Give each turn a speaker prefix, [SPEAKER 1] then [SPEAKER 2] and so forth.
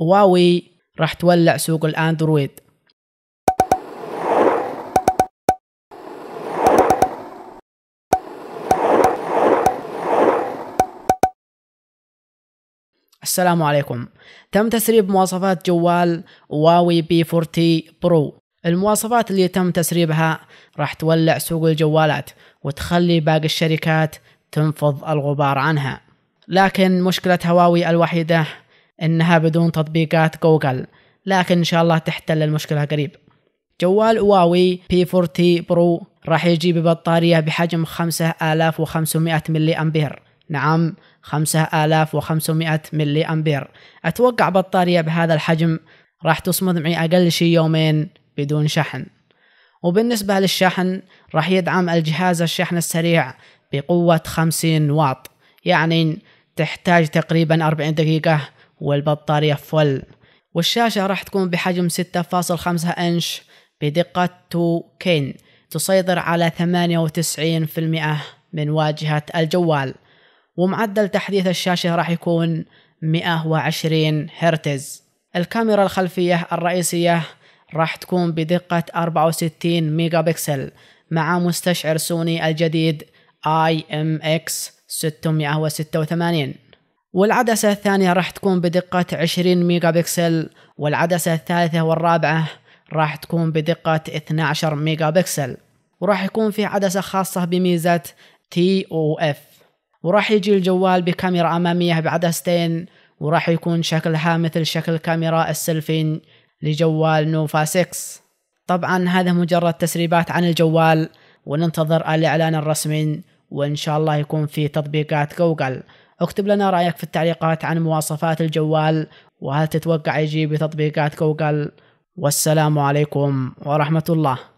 [SPEAKER 1] هواوي راح تولع سوق الأندرويد السلام عليكم تم تسريب مواصفات جوال واوي بي 40 برو المواصفات اللي تم تسريبها راح تولع سوق الجوالات وتخلي باقي الشركات تنفض الغبار عنها لكن مشكلة هواوي الوحيدة انها بدون تطبيقات جوجل لكن ان شاء الله تحتل المشكله قريب جوال هواوي بي 40 برو راح يجي ببطارية بحجم 5500 ملي أمبير نعم 5500 ملي أمبير أتوقع بطارية بهذا الحجم راح تصمد معي أقل شي يومين بدون شحن وبالنسبة للشحن راح يدعم الجهاز الشحن السريع بقوة 50 واط يعني تحتاج تقريبا 40 دقيقة والبطارية فل والشاشة راح تكون بحجم 6.5 أنش بدقة 2 كين تسيطر على 98% من واجهة الجوال ومعدل تحديث الشاشة راح يكون 120 هرتز الكاميرا الخلفية الرئيسية راح تكون بدقة 64 ميجا بكسل مع مستشعر سوني الجديد IMX 686 والعدسة الثانية راح تكون بدقة 20 ميجا بكسل والعدسة الثالثة والرابعة راح تكون بدقة 12 ميجا بكسل وراح يكون في عدسة خاصة بميزة تي او اف وراح يجي الجوال بكاميرا أمامية بعدستين وراح يكون شكلها مثل شكل كاميرا السلفين لجوال نوفا 6 طبعا هذا مجرد تسريبات عن الجوال وننتظر الإعلان الرسمي وإن شاء الله يكون في تطبيقات جوجل اكتب لنا رايك في التعليقات عن مواصفات الجوال وهل تتوقع يجيب بتطبيقات جوجل والسلام عليكم ورحمه الله